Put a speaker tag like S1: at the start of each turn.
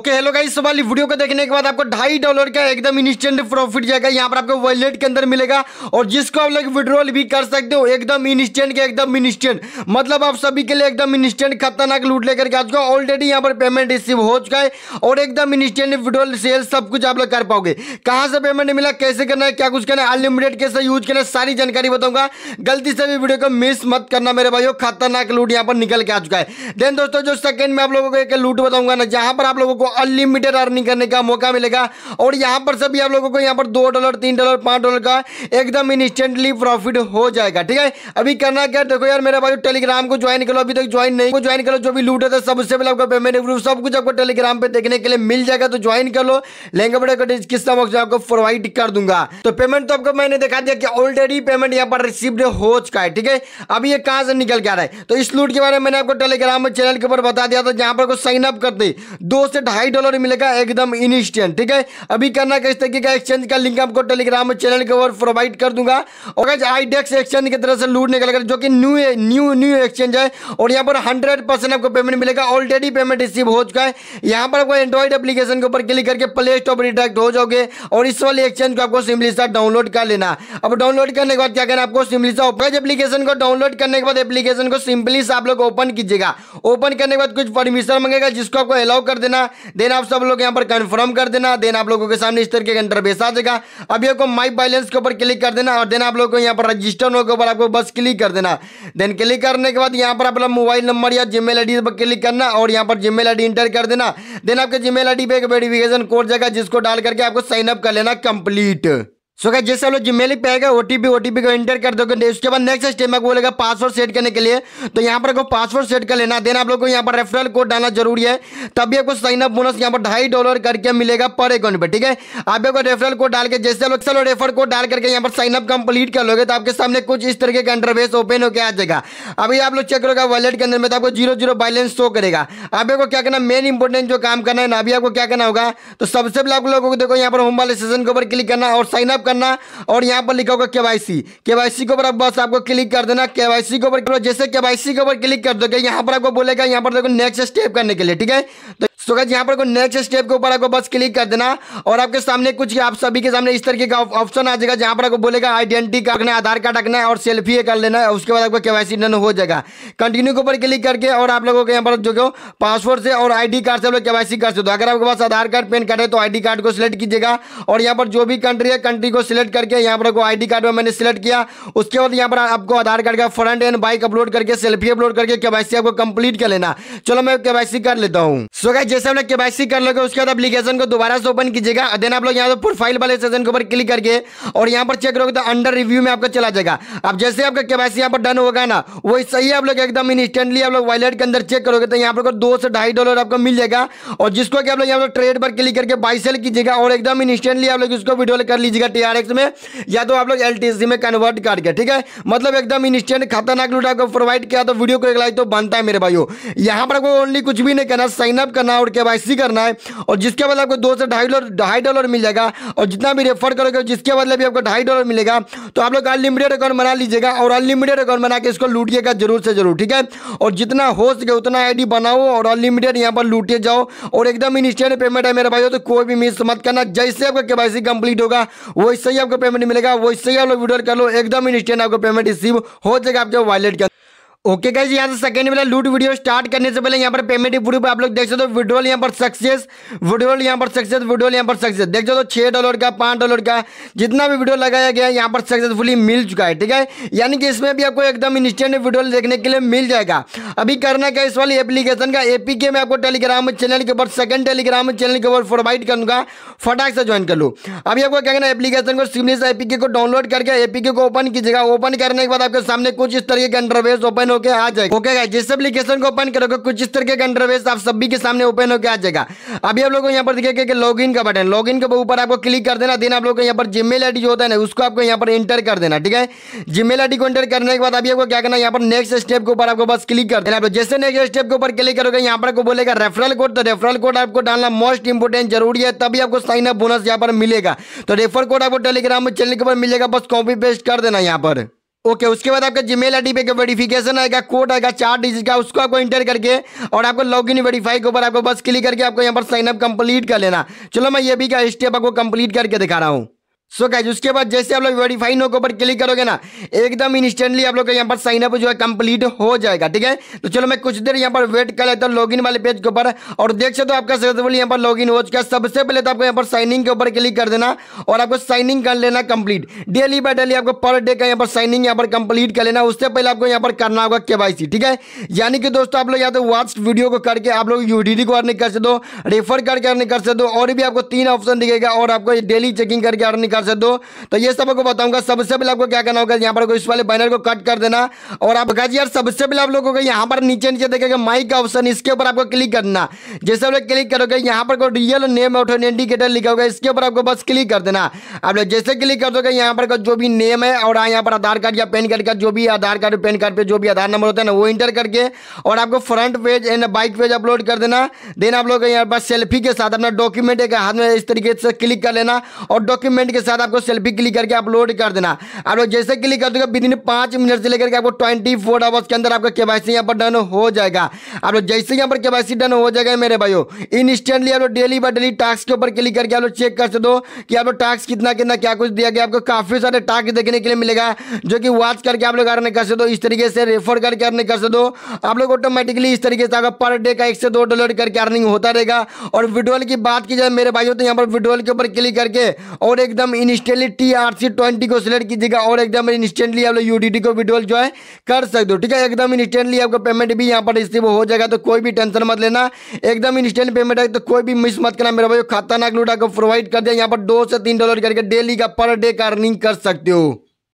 S1: okay hello guys वाली video को देखने के बाद आपको ढाई डॉलर का एकदम इंस्टेंट प्रॉफिट जाएगा यहाँ पर आपको वॉलेट के अंदर मिलेगा और जिसको आप लोग विड्रॉल भी कर सकते हो एकदम इंस्टेंट के एकदम इंस्टेंट मतलब आप सभी के लिए एकदम इंस्टेंट खतरनाक लूट लेकर के आ चुका ऑलरेडी यहाँ पर पेमेंट रिसीव हो चुका है और एकदम इंस्टेंट विड्रॉल सेल सब कुछ आप लोग कर पाओगे कहाँ से पेमेंट मिला कैसे करना है क्या कुछ करना है अनलिमिटेड कैसे यूज करना है सारी जानकारी बताऊंगा गलती से भी वीडियो को मिस मत करना मेरे भाई खतरनाक लूट यहाँ पर निकल के आ चुका है देन दोस्तों जो सेकंड में आप लोगों को एक लूट बताऊंगा ना जहाँ पर आप लोगों को को अनलिमिटेड अर्निंग करने का मौका मिलेगा और यहाँ पर सभी आप लोगों को यहाँ पर दो डॉलर तीन डॉलर पाँच डॉलर का एकदम इंस्टेंटली प्रॉफिट हो जाएगा ठीक है अभी करना क्या देखो यार मेरे भाई टेलीग्राम को ज्वाइन करो अभी तक ज्वाइन नहीं को ज्वाइन करो जो भी लूट है तो सबसे पहले आपका पेमेंट प्रूफ सब कुछ आपको टेलीग्राम पर देखने के लिए मिल जाएगा तो ज्वाइन कर लो लेंगे बड़े किस्सा बॉक्स आपको प्रोवाइड कर दूंगा तो पेमेंट तो आपको मैंने दिखा दिया कि ऑलरेडी पेमेंट यहाँ पर रिसीव हो चुका है ठीक है अभी ये कहाँ से निकल के आ रहा है तो इस लूट के बारे में मैंने आपको टेलीग्राम में चैनल के ऊपर बता दिया था जहाँ पर साइन अप करते दो से ढाई ढाई डॉलर मिलेगा एकदम इनस्टेंट ठीक है अभी करना किस तरीके का एक्सचेंज का लिंक आपको टेलीग्राम चैनल के ऊपर प्रोवाइड कर दूंगा और आई डेक्स एक्सचेंज की तरह से लूट निकल जो कि न्यू न्यू न्यू एक्सचेंज है और यहाँ पर हंड्रेड परसेंट आपको पेमेंट मिलेगा ऑलरेडी पेमेंट रिसीव हो चुका है यहाँ पर आपको एंड्रॉइड एप्लीकेशन के ऊपर क्लिक करके प्ले स्टॉप रिडायरेक्ट हो जाओगे और इस वाले एक्सचेंज को आपको सिमलिसा डाउनलोड कर लेना अब डाउनलोड करने के बाद क्या करना आपको सिमलिसा ओपन एप्लीकेशन को डाउनलोड करने के बाद एप्लीकेशन को सिंपली से आप लोग ओपन कीजिएगा ओपन करने के बाद कुछ परमिशन मांगेगा जिसको आपको अलाउ कर देना देन आप सब लोग यहाँ पर कन्फर्म कर देना देन आप लोगों के सामने इस के का इंटरफेस आ जाएगा अभी आपको माई बैलेंस के ऊपर क्लिक कर देना और देन आप लोग को यहाँ पर रजिस्टर होने के ऊपर आपको बस क्लिक कर देना देन क्लिक करने के बाद यहाँ पर अपना मोबाइल नंबर या जी मेल पर क्लिक करना और यहाँ पर जी मेल इंटर कर देना देन आपके जी मेल पे एक वेरिफिकेशन कोड जाएगा जिसको डाल करके आपको साइनअप कर लेना कंप्लीट सो क्या जैसे लोग जीमेल पे आएगा ओटीपी ओटीपी को एंटर कर दोगे तो उसके बाद नेक्स्ट स्टेप में बोलेगा पासवर्ड सेट करने के लिए तो यहाँ पर आपको पासवर्ड सेट कर लेना देन आप लोग को यहाँ पर रेफरल कोड डालना जरूरी है तभी आपको साइन अप बोनस यहाँ पर ढाई डॉलर करके मिलेगा पर अकाउंट पर ठीक है आप आपको रेफरल कोड डाल के जैसे लोग चलो रेफर कोड डाल करके यहाँ पर साइन अप कंप्लीट कर लोगे तो आपके सामने कुछ इस तरीके का इंटरवेस ओपन होकर आ जाएगा अभी आप लोग चेक करोगे वॉलेट के अंदर में तो आपको जीरो जीरो बैलेंस शो करेगा अब आपको क्या करना मेन इंपॉर्टेंट जो काम करना है ना अभी आपको क्या करना होगा तो सबसे पहले आप लोगों को देखो यहाँ पर होम वाले सेशन के ऊपर क्लिक करना और साइन अप करना और यहाँ पर लिखा होगा केवाईसी केवाईसी के ऊपर आप बस आपको क्लिक कर देना केवाईसी के ऊपर जैसे केवाईसी के ऊपर क्लिक कर दोगे यहाँ पर आपको बोलेगा यहाँ पर देखो नेक्स्ट स्टेप करने के लिए ठीक है तो सो गाइस यहाँ पर नेक्स्ट स्टेप के ऊपर आपको बस क्लिक कर देना और आपके सामने कुछ आप सभी के सामने इस तरह का ऑप्शन आ जाएगा जहाँ पर आपको बोलेगा आइडेंटिटी कार्ड रखना आधार कार्ड रखना है और सेल्फी कर लेना है उसके बाद आपको केवाईसी डन हो जाएगा कंटिन्यू के ऊपर क्लिक करके और आप लोगों के यहाँ पर जो है पासवर्ड से और आई कार्ड से आप लोग केवासी कर सकते हो तो अगर आपके पास आधार कार्ड पेन कार्ड है तो आई कार्ड को सिलेक्ट कीजिएगा और यहाँ पर जो भी कंट्री है कंट्री को सिलेक्ट करके यहाँ पर आपको आई कार्ड में मैंने सिलेक्ट किया उसके बाद यहाँ पर आपको आधार कार्ड का फ्रंट एंड बाइक अपलोड करके सेल्फी अपलोड करके केवासी आपको कंप्लीट कर लेना चलो मैं केवासी कर लेता हूँ सो गाइज जैसे हम लोग केवासी कर लोगे उसके बाद एप्लीकेशन को दोबारा से ओपन कीजिएगा देन आप लोग यहाँ पर प्रोफाइल वाले सेशन के ऊपर क्लिक करके और यहाँ पर चेक करोगे तो अंडर रिव्यू में आपका चला जाएगा अब जैसे आपका केवासी यहाँ पर डन होगा ना वही सही आप लोग एकदम इंस्टेंटली आप लोग वॉलेट के अंदर चेक करोगे तो यहाँ पर दो से ढाई डॉलर आपको मिल जाएगा और जिसको कि आप लोग यहाँ पर ट्रेड पर क्लिक करके बाई सेल कीजिएगा और एकदम इंस्टेंटली आप लोग इसको विड्रॉल कर लीजिएगा टी में या तो आप लोग एल में कन्वर्ट करके ठीक है मतलब एकदम इंस्टेंट खतरनाक लूट आपको प्रोवाइड किया तो वीडियो को एक लाइक तो बनता है मेरे भाई यहाँ पर आपको ओनली कुछ भी नहीं करना साइनअप करना और के करना है और जिसके बाद आपको दो से ढाई डॉलर ढाई डॉलर मिल जाएगा और जितना भी रेफर करोगे जिसके बदले भी आपको ढाई डॉलर मिलेगा तो आप लोग अनलिमिटेड अकाउंट बना लीजिएगा और अनलिमिटेड अकाउंट बना के इसको लूटिएगा जरूर से जरूर ठीक है और जितना हो सके उतना आई बनाओ और अनलिमिटेड यहाँ पर लूटे जाओ और एकदम इंस्टेंट पेमेंट है मेरे भाई तो कोई भी मिस मत करना जैसे आपका के कंप्लीट होगा वैसे ही आपको पेमेंट मिलेगा वैसे ही आप लोग वीडियो कर लो एकदम इंस्टेंट आपको पेमेंट रिसीव हो जाएगा आपके वॉलेट के ओके गाइज यहाँ से सेकंड वाला लूट वीडियो स्टार्ट करने से पहले यहाँ पर पेमेंट की प्रूफ आप लोग देख सकते हो विड्रोल यहाँ पर सक्सेस विड्रोल यहाँ पर सक्सेस विड्रोल यहाँ पर सक्सेस देख सकते हो छः डॉलर का पाँच डॉलर का जितना भी वीडियो लगाया गया है यहाँ पर सक्सेसफुली मिल चुका है ठीक है यानी कि इसमें भी आपको एकदम इंस्टेंट विड्रोल देखने के लिए मिल जाएगा अभी करना क्या इस वाली एप्लीकेशन का एपी के मैं आपको टेलीग्राम चैनल के ऊपर सेकंड टेलीग्राम चैनल के ऊपर प्रोवाइड करूँगा फटाक से ज्वाइन कर लूँ अभी आपको क्या करना एप्लीकेशन को सिमली से को डाउनलोड करके ए को ओपन कीजिएगा ओपन करने के बाद आपके सामने कुछ इस तरीके का इंटरवेस ओपन होकर आ जाएगा ओके गाइस जिस एप्लीकेशन को ओपन करोगे कुछ इस तरह के इंटरवेस आप सभी के सामने ओपन होकर आ जाएगा अभी आप लोगों को यहाँ पर दिखेगा कि लॉगिन का बटन लॉग इन के ऊपर आपको क्लिक कर देना देन आप लोग को यहाँ पर जीमेल आई जो होता है ना उसको आपको यहाँ पर एंटर कर देना ठीक है जीमेल आई को एंटर करने के बाद अभी आपको क्या करना यहाँ पर नेक्स्ट स्टेप के ऊपर आपको बस क्लिक कर देना जैसे नेक्स्ट स्टेप के ऊपर क्लिक करोगे यहाँ पर आपको बोलेगा रेफरल कोड तो रेफरल कोड आपको डालना मोस्ट इंपोर्टेंट जरूरी है तभी आपको साइन अप बोनस यहाँ पर मिलेगा तो रेफर कोड आपको टेलीग्राम में चैनल के ऊपर मिलेगा बस कॉपी पेस्ट कर देना यहाँ पर ओके उसके बाद आपका जीमेल आई पे वेरिफिकेशन आएगा कोड आएगा चार डिजिट का उसको आपको इंटर करके और आपको लॉग इन वेरीफाई के ऊपर आपको बस क्लिक करके आपको यहाँ पर साइनअप कंप्लीट कर लेना चलो मैं ये भी क्या स्टेप आपको कंप्लीट करके दिखा रहा हूँ सो so गाइज उसके बाद जैसे आप लोग वेरीफाई नो के ऊपर क्लिक करोगे ना एकदम इंस्टेंटली आप लोग का यहाँ पर साइनअप जो है कंप्लीट हो जाएगा ठीक है तो चलो मैं कुछ देर यहाँ पर वेट कर लेता हूँ लॉगिन वाले पेज के ऊपर और देख सकते हो आपका सक्सेसफुल यहाँ पर लॉगिन हो चुका है सबसे पहले तो आपको यहाँ पर साइनिंग के ऊपर क्लिक कर देना और आपको साइनिंग कर लेना कंप्लीट डेली बाय डेली आपको पर डे का यहाँ पर साइनिंग यहाँ पर कंप्लीट कर लेना उससे पहले आपको यहाँ पर करना होगा के ठीक है यानी कि दोस्तों आप लोग या तो वाट्स वीडियो को करके आप लोग यू को अर्निंग कर सकते हो रेफर करके अर्निंग कर सकते हो और भी आपको तीन ऑप्शन दिखेगा और आपको डेली चेकिंग करके अर्निंग प्रकार से दो तो ये सब आपको बताऊंगा सबसे पहले आपको क्या करना होगा यहाँ पर इस वाले बैनर को कट कर देना और आप गाजी यार सबसे पहले आप लोगों को यहाँ पर नीचे नीचे देखेगा माइक का ऑप्शन इसके ऊपर आपको क्लिक करना जैसे आप लोग क्लिक करोगे यहाँ पर रियल नेम और इंडिकेटर लिखा होगा इसके ऊपर आपको बस क्लिक कर देना आप लोग जैसे क्लिक कर दोगे यहाँ पर जो भी नेम है और यहाँ पर आधार कार्ड या पैन कार्ड का जो भी आधार कार्ड पैन कार्ड पर जो भी आधार नंबर होता है ना वो इंटर करके और आपको front page and back page upload कर देना देन आप लोग यहाँ पर सेल्फी के साथ अपना डॉक्यूमेंट एक हाथ में इस तरीके से क्लिक कर लेना और डॉक्यूमेंट के साथ आपको सेल्फी क्लिक करके अपलोड कर देना आप लोग जैसे क्लिक कर दोगे विद इन पाँच मिनट से लेकर के आपको ट्वेंटी फोर आवर्स के अंदर आपका केवाईसी यहाँ पर डन हो जाएगा आप लोग जैसे यहाँ पर केवाईसी डन हो जाएगा मेरे भाइयों इंस्टेंटली आप लोग डेली बाई डेली टास्क के ऊपर क्लिक करके आप लोग चेक कर सकते कि आप लोग टास्क कितना कितना क्या कुछ दिया गया आपको काफ़ी सारे टास्क देखने के लिए मिलेगा जो कि वॉच करके आप लोग अर्न कर सकते इस तरीके से रेफर करके अर्न कर सकते आप लोग ऑटोमेटिकली इस तरीके से आपका पर डे का एक से दो डॉलर करके अर्निंग होता रहेगा और विड्रोल की बात की जाए मेरे भाइयों तो यहाँ पर विड्रोल के ऊपर क्लिक करके और एकदम instantly T R C twenty को सिलेक्ट कीजिएगा और एकदम इंस्टेंटली आप लोग यूडीटी को विड्रॉल जो है कर सकते हो ठीक है एकदम इंस्टेंटली आपका पेमेंट भी यहाँ पर रिसीव हो जाएगा तो कोई भी टेंशन मत लेना एकदम इंस्टेंट पेमेंट है तो कोई भी मिस मत करना मेरा भाई खाता खतरनाक लूटा को प्रोवाइड कर दिया यहाँ पर दो से तीन डॉलर करके डेली का पर डे का अर्निंग कर सकते हो